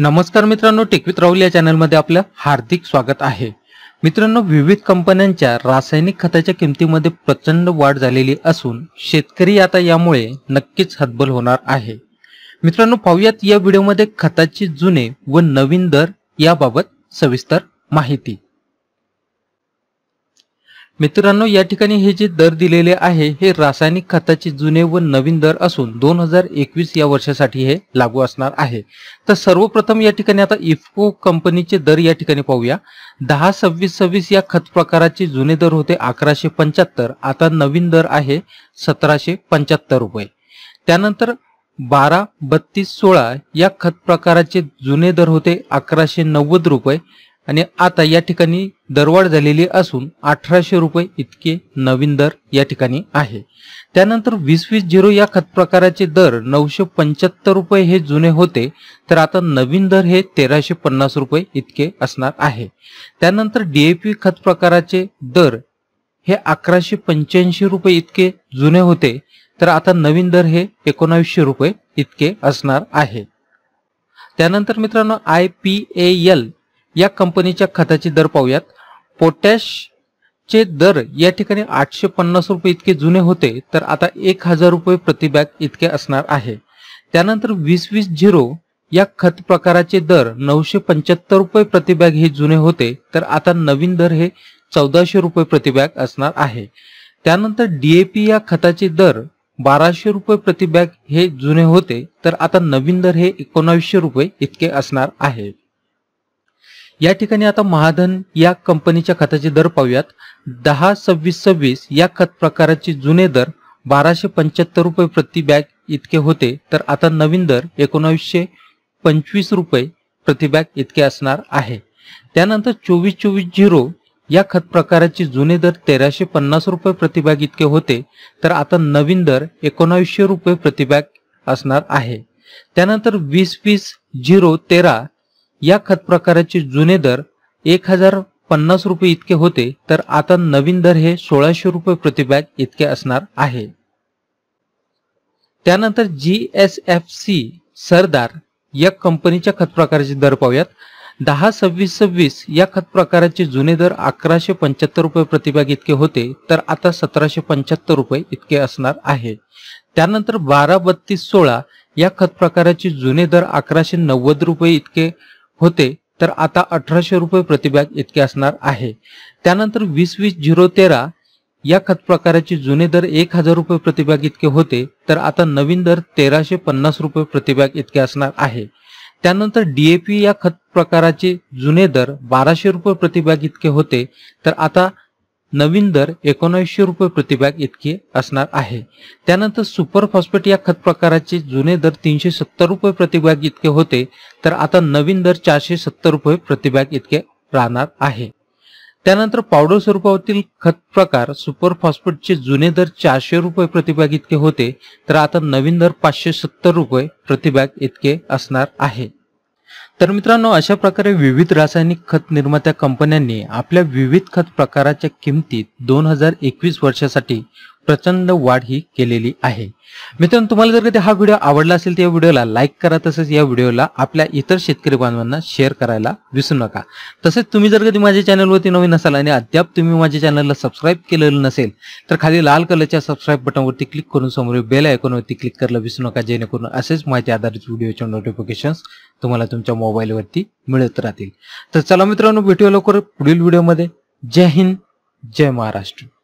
नमस्कार मित्रांनो टेकवित राहुल या चॅनलमध्ये आपलं हार्दिक स्वागत आहे मित्रांनो विविध कंपन्यांच्या रासायनिक खताच्या किमतीमध्ये प्रचंड वाढ झालेली असून शेतकरी आता यामुळे नक्कीच हतबल होणार आहे मित्रांनो पाहूयात या व्हिडिओमध्ये खताची जुने व नवीन दर याबाबत सविस्तर माहिती मित्रांनो या ठिकाणी हे जे दर दिलेले आहे हे रासायनिक खताचे जुने व नवीन दर असून दोन हजार एकवीस या वर्षासाठी हे लागू असणार आहे तर सर्वप्रथम या ठिकाणी आता इफको कंपनीचे दर या ठिकाणी पाहूया दहा सव्वीस सव्वीस या खत प्रकाराचे जुने दर होते अकराशे पंच्याहत्तर आता नवीन दर आहे सतराशे रुपये त्यानंतर बारा बत्तीस सोळा या खत प्रकाराचे जुने दर होते अकराशे नव्वद रुपये आणि आता या ठिकाणी दरवाढ झालेली असून अठराशे रुपये इतके नवीन दर या ठिकाणी आहे त्यानंतर वीस वीस झिरो या खत प्रकाराचे दर नऊशे पंच्याहत्तर रुपये हे जुने होते तर आता नवीन दर हे तेराशे पन्नास रुपये इतके असणार आहे त्यानंतर डीएपी खत प्रकाराचे दर हे अकराशे पंच्याऐंशी रुपये इतके जुने होते तर आता नवीन दर हे एकोणावीसशे रुपये इतके असणार आहे त्यानंतर मित्रांनो आय पी ए एल या कंपनीच्या खताचे दर पाहूयात पोटॅश चे दर या ठिकाणी आठशे पन्नास रुपये इतके जुने होते तर आता एक हजार रुपये प्रतिबॅग इतके असणार आहे त्यानंतर वीस वीस झिरो या खत प्रकाराचे दर नऊशे पंच्याहत्तर रुपये प्रतिबॅग हे जुने होते तर आता नवीन दर हे चौदाशे रुपये प्रतिबॅग असणार आहे त्यानंतर डीएपी या खताचे दर बाराशे रुपये प्रतिबॅग हे जुने होते तर आता नवीन दर हे एकोणावीसशे रुपये इतके असणार आहे या ठिकाणी आता महाधन या कंपनीच्या खताचे दर पाहूयात दहा सव्वीस सव्वीस या खत प्रकाराचे जुने दर बाराशे पंच्याहत्तर रुपये प्रति बॅग इतके होते तर आता नवीन दर एकोणावीसशे पंचवीस रुपये प्रति बॅग इतके असणार आहे त्यानंतर चोवीस चोवीस झिरो या खत प्रकाराचे जुने दर तेराशे पन्नास रुपये प्रतिबॅग इतके होते तर आता नवीन दर एकोणावीसशे रुपये प्रतिबॅग असणार आहे त्यानंतर वीस वीस झिरो तेरा या खत प्रकाराचे जुने दर एक हजार पन्नास रुपये इतके होते तर आता नवीन दर हे सोळाशे रुपये प्रतिबॅग इतके असणार आहे त्यानंतर G S F C Sardar या कंपनीच्या खत प्रकाराचे दर पाहूयात दहा सव्वीस सव्वीस या खत प्रकाराचे जुने दर अकराशे पंच्याहत्तर रुपये प्रतिबॅग इतके होते तर आता सतराशे पंच्याहत्तर रुपये इतके असणार आहे त्यानंतर बारा बत्तीस सोळा या खत प्रकाराचे जुने दर अकराशे नव्वद रुपये इतके होते तर आता अठराशे रुपये प्रतिबॅग इतके असणार आहे त्यानंतर वीस वीस झिरो तेरा या खत प्रकाराचे जुने दर एक हजार रुपये प्रतिबॅग इतके होते तर आता नवीन दर तेराशे पन्नास रुपये प्रतिबॅग इतके असणार आहे त्यानंतर डीएपी या खत प्रकाराचे जुने दर बाराशे रुपये प्रतिबॅग इतके होते तर आता नवीन दर एकोणऐंशी रुपये प्रतिबॅग इतके असणार आहे त्यानंतर सुपर फॉस्फेट या खत प्रकाराचे जुने दर तीनशे सत्तर रुपये प्रतिबॅग इतके होते तर आता नवीन दर चारशे सत्तर रुपये प्रतिबॅग इतके राहणार आहे त्यानंतर पावडर स्वरूपातील खत प्रकार सुपर फॉस्फेटचे जुने दर चारशे रुपये प्रतिबॅग इतके होते तर आता नवीन दर पाचशे सत्तर रुपये प्रतिबॅग इतके असणार आहे तर मित्रांनो अशा प्रकारे विविध रासायनिक खत निर्मात्या कंपन्यांनी आपल्या विविध खत प्रकाराच्या किमतीत दोन हजार एकवीस वर्षासाठी प्रचंड वाढ ही केलेली आहे मित्रांनो तुम्हाला जर कधी हा व्हिडिओ आवडला असेल तर या व्हिडिओला लाईक करा तसेच या व्हिडिओला आपल्या इतर शेतकरी बांधवांना शेअर करायला विसरू नका तसेच तुम्ही जर कधी माझ्या चॅनलवरती नवीन असाल आणि अद्याप तुम्ही माझ्या चॅनलला सबस्क्राईब केलेलं नसेल तर खाली लाल कलरच्या सबस्क्राईब बटनवरती क्लिक करून समोर बेल आयकॉनवरती क्लिक करायला विसरू नका जेणेकरून असेच माहिती आधारित व्हिडिओचे नोटिफिकेशन तुम्हाला तुमच्या मोबाईलवरती मिळत राहतील तर चला मित्रांनो भेटूया लवकर पुढील व्हिडिओमध्ये जय हिंद जय महाराष्ट्र